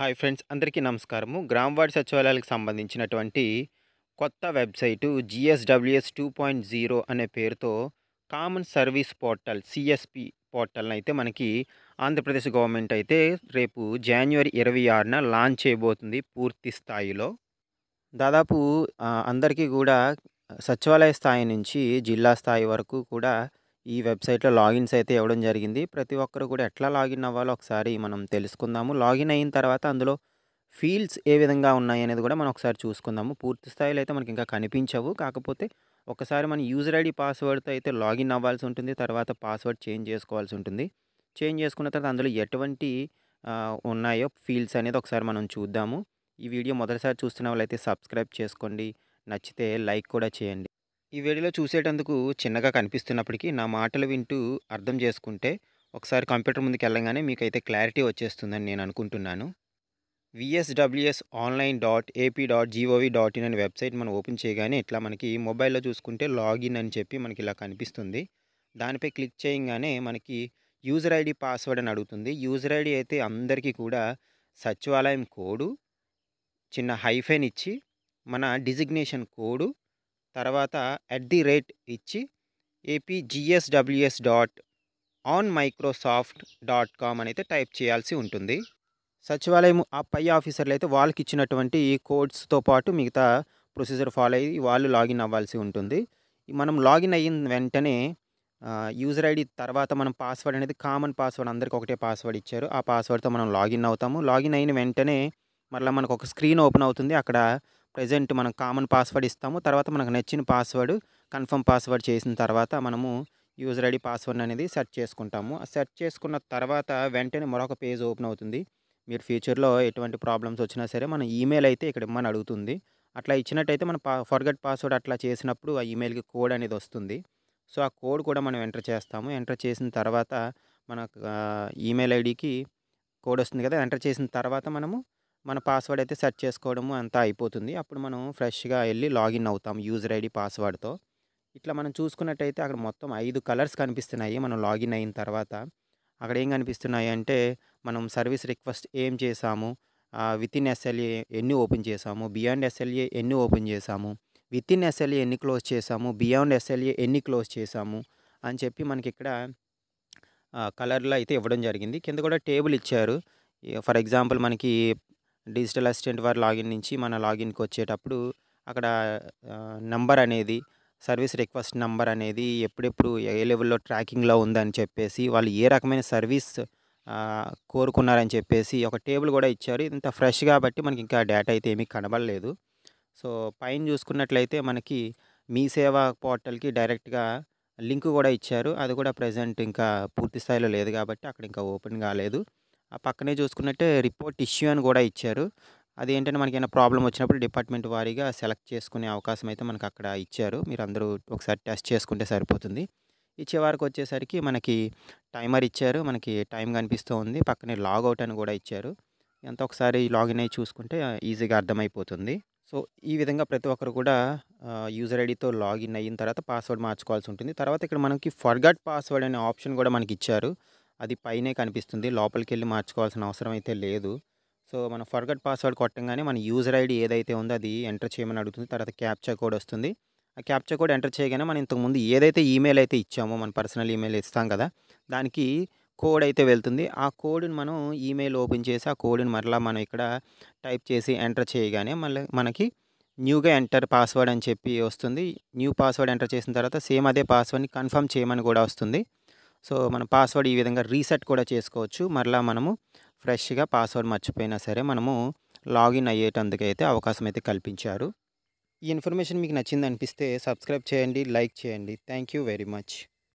hi friends అందరికీ నమస్కారము గ్రామవాడి సచివాలయాలకు సంబంధించినటువంటి కొత్త website GSWS two point zero అనే పేరుతో కామన్ సర్వీస్ పోర్టల్ సిఎస్పి పోర్టల్ని అయితే మనకి ఆంధ్రప్రదేశ్ గవర్నమెంట్ అయితే రేపు జనవరి ఇరవై ఆరున లాంచ్ చేయబోతుంది పూర్తి స్థాయిలో దాదాపు అందరికీ కూడా సచివాలయ స్థాయి నుంచి జిల్లా స్థాయి వరకు కూడా ఈ వెబ్సైట్లో లాగిన్స్ అయితే ఇవ్వడం జరిగింది ప్రతి ఒక్కరు కూడా ఎట్లా లాగిన్ అవ్వాలో ఒకసారి మనం తెలుసుకుందాము లాగిన్ అయిన తర్వాత అందులో ఫీల్డ్స్ ఏ విధంగా ఉన్నాయి అనేది కూడా మనం ఒకసారి చూసుకుందాము పూర్తి స్థాయిలో అయితే మనకి ఇంకా కనిపించవు కాకపోతే ఒకసారి మన యూజర్ ఐడి పాస్వర్డ్తో అయితే లాగిన్ అవ్వాల్సి ఉంటుంది తర్వాత పాస్వర్డ్ చేంజ్ చేసుకోవాల్సి ఉంటుంది చేంజ్ చేసుకున్న తర్వాత అందులో ఎటువంటి ఉన్నాయో ఫీల్డ్స్ అనేది ఒకసారి మనం చూద్దాము ఈ వీడియో మొదటిసారి చూస్తున్న వాళ్ళైతే సబ్స్క్రైబ్ చేసుకోండి నచ్చితే లైక్ కూడా చేయండి ఈ వీడియోలో చూసేటందుకు చిన్నగా కనిపిస్తున్నప్పటికీ నా మాటలు వింటూ అర్థం చేసుకుంటే ఒకసారి కంప్యూటర్ ముందుకు వెళ్ళగానే మీకైతే క్లారిటీ వచ్చేస్తుందని నేను అనుకుంటున్నాను VSWS online dot AP dot GOV dot in అనే వెబ్సైట్ మనం ఓపెన్ చేయగానే ఇట్లా మనకి మొబైల్లో చూసుకుంటే లాగిన్ అని చెప్పి మనకి ఇలా కనిపిస్తుంది దానిపై క్లిక్ చేయగానే మనకి యూజర్ ఐడి పాస్వర్డ్ అని అడుగుతుంది యూజర్ ఐడి అయితే అందరికీ కూడా సచివాలయం కోడు చిన్న హైఫైన్ ఇచ్చి మన డిజిగ్నేషన్ కోడు తర్వాత అట్ ది రేట్ ఇచ్చి APGSWS dot on Microsoft dot com అనేది టైప్ చేయాల్సి ఉంటుంది సచివాలయం ఆ పై ఆఫీసర్లు అయితే వాళ్ళకి ఇచ్చినటువంటి కోడ్స్తో పాటు మిగతా ప్రొసీజర్ ఫాలో అయ్యి వాళ్ళు లాగిన్ అవ్వాల్సి ఉంటుంది మనం లాగిన్ అయిన వెంటనే యూజర్ ఐడి తర్వాత మనం పాస్వర్డ్ అనేది కామన్ పాస్వర్డ్ అందరికి ఒకటే పాస్వర్డ్ ఇచ్చారు ఆ పాస్వర్డ్తో మనం లాగిన్ అవుతాము లాగిన్ అయిన వెంటనే మరలా మనకు ఒక స్క్రీన్ ఓపెన్ అవుతుంది అక్కడ ప్రజెంట్ మనం కామన్ పాస్వర్డ్ ఇస్తాము తర్వాత మనకు నచ్చిన పాస్వర్డ్ కన్ఫర్మ్ పాస్వర్డ్ చేసిన తర్వాత మనము యూజర్ ఐడి పాస్వర్డ్ అనేది సెర్చ్ చేసుకుంటాము సెర్చ్ చేసుకున్న తర్వాత వెంటనే మరొక పేజ్ ఓపెన్ అవుతుంది మీరు ఫ్యూచర్లో ఎటువంటి ప్రాబ్లమ్స్ వచ్చినా సరే మన ఈమెయిల్ అయితే ఇక్కడ ఇమ్మని అడుగుతుంది అట్లా ఇచ్చినట్టయితే మన పా ఫర్గట్ పాస్వర్డ్ అట్లా చేసినప్పుడు ఆ ఈమెయిల్కి కోడ్ అనేది వస్తుంది సో ఆ కోడ్ కూడా మనం ఎంటర్ చేస్తాము ఎంటర్ చేసిన తర్వాత మన ఈమెయిల్ ఐడికి కోడ్ వస్తుంది కదా ఎంటర్ చేసిన తర్వాత మనము మన పాస్వర్డ్ అయితే సెట్ చేసుకోవడము అంతా అయిపోతుంది అప్పుడు మనం ఫ్రెష్గా వెళ్ళి లాగిన్ అవుతాం యూజర్ ఐడి పాస్వర్డ్తో ఇట్లా మనం చూసుకున్నట్టయితే అక్కడ మొత్తం ఐదు కలర్స్ కనిపిస్తున్నాయి మనం లాగిన్ అయిన తర్వాత అక్కడ ఏం కనిపిస్తున్నాయి అంటే మనం సర్వీస్ రిక్వెస్ట్ ఏం చేసాము విత్ ఇన్ ఎస్ఎల్ఏ ఎన్ని ఓపెన్ చేసాము బియాండ్ ఎస్ఎల్ఏ ఎన్ని ఓపెన్ చేసాము విత్ ఇన్ ఎస్ఎల్ఏ ఎన్ని క్లోజ్ చేసాము బియాండ్ ఎస్ఎల్ఏ ఎన్ని క్లోజ్ చేసాము అని చెప్పి మనకి ఇక్కడ కలర్లో అయితే ఇవ్వడం జరిగింది కింద కూడా టేబుల్ ఇచ్చారు ఫర్ ఎగ్జాంపుల్ మనకి డిజిటల్ అసిస్టెంట్ వారి లాగిన్ నుంచి మన లాగిన్కి వచ్చేటప్పుడు అక్కడ నంబర్ అనేది సర్వీస్ రిక్వెస్ట్ నంబర్ అనేది ఎప్పుడెప్పుడు ఏ లెవెల్లో ట్రాకింగ్లో ఉందని చెప్పేసి వాళ్ళు ఏ రకమైన సర్వీస్ కోరుకున్నారని చెప్పేసి ఒక టేబుల్ కూడా ఇచ్చారు ఇంత ఫ్రెష్ కాబట్టి మనకి ఇంకా డేటా అయితే ఏమీ కనబడలేదు సో పైన చూసుకున్నట్లయితే మనకి మీ సేవా పోర్టల్కి డైరెక్ట్గా లింక్ కూడా ఇచ్చారు అది కూడా ప్రజెంట్ ఇంకా పూర్తి స్థాయిలో లేదు కాబట్టి అక్కడ ఇంకా ఓపెన్ కాలేదు ఆ పక్కనే చూసుకున్నట్టే రిపోర్ట్ ఇష్యూ అని కూడా ఇచ్చారు అది ఏంటంటే మనకి ఏమైనా ప్రాబ్లం వచ్చినప్పుడు డిపార్ట్మెంట్ వారీగా సెలెక్ట్ చేసుకునే అవకాశం అయితే మనకు అక్కడ ఇచ్చారు మీరు అందరూ ఒకసారి టెస్ట్ చేసుకుంటే సరిపోతుంది ఇచ్చేవారికి వచ్చేసరికి మనకి టైమర్ ఇచ్చారు మనకి టైం కనిపిస్తూ ఉంది పక్కనే లాగౌట్ అని కూడా ఇచ్చారు ఎంత ఒకసారి లాగిన్ అయ్యి చూసుకుంటే ఈజీగా అర్థమైపోతుంది సో ఈ విధంగా ప్రతి ఒక్కరు కూడా యూజర్ ఐడితో లాగిన్ అయిన తర్వాత పాస్వర్డ్ మార్చుకోవాల్సి ఉంటుంది తర్వాత ఇక్కడ మనకి ఫర్గాట్ పాస్వర్డ్ అనే ఆప్షన్ కూడా మనకి ఇచ్చారు అది పైనే కనిపిస్తుంది లోపలికి వెళ్ళి మార్చుకోవాల్సిన అవసరం అయితే లేదు సో మనం ఫర్గట్ పాస్వర్డ్ కొట్టంగానే మన యూజర్ ఐడి ఏదైతే ఉందో అది ఎంటర్ చేయమని అడుగుతుంది తర్వాత క్యాప్చర్ కోడ్ వస్తుంది ఆ క్యాప్చర్ కోడ్ ఎంటర్ చేయగానే మనం ఇంతకుముందు ఏదైతే ఈమెయిల్ అయితే ఇచ్చామో మన పర్సనల్ ఈమెయిల్ ఇస్తాం కదా దానికి కోడ్ అయితే వెళ్తుంది ఆ కోడ్ని మనం ఈమెయిల్ ఓపెన్ చేసి ఆ కోడ్ని మరలా మనం ఇక్కడ టైప్ చేసి ఎంటర్ చేయగానే మళ్ళీ మనకి న్యూగా ఎంటర్ పాస్వర్డ్ అని చెప్పి వస్తుంది న్యూ పాస్వర్డ్ ఎంటర్ చేసిన తర్వాత సేమ్ అదే పాస్వర్డ్ని కన్ఫర్మ్ చేయమని కూడా వస్తుంది సో మన పాస్వర్డ్ ఈ విధంగా రీసెట్ కూడా చేసుకోవచ్చు మరలా మనము ఫ్రెష్గా పాస్వర్డ్ మర్చిపోయినా సరే మనము లాగిన్ అయ్యేటందుకైతే అవకాశం అయితే కల్పించారు ఈ ఇన్ఫర్మేషన్ మీకు నచ్చింది అనిపిస్తే సబ్స్క్రైబ్ చేయండి లైక్ చేయండి థ్యాంక్ యూ వెరీ మచ్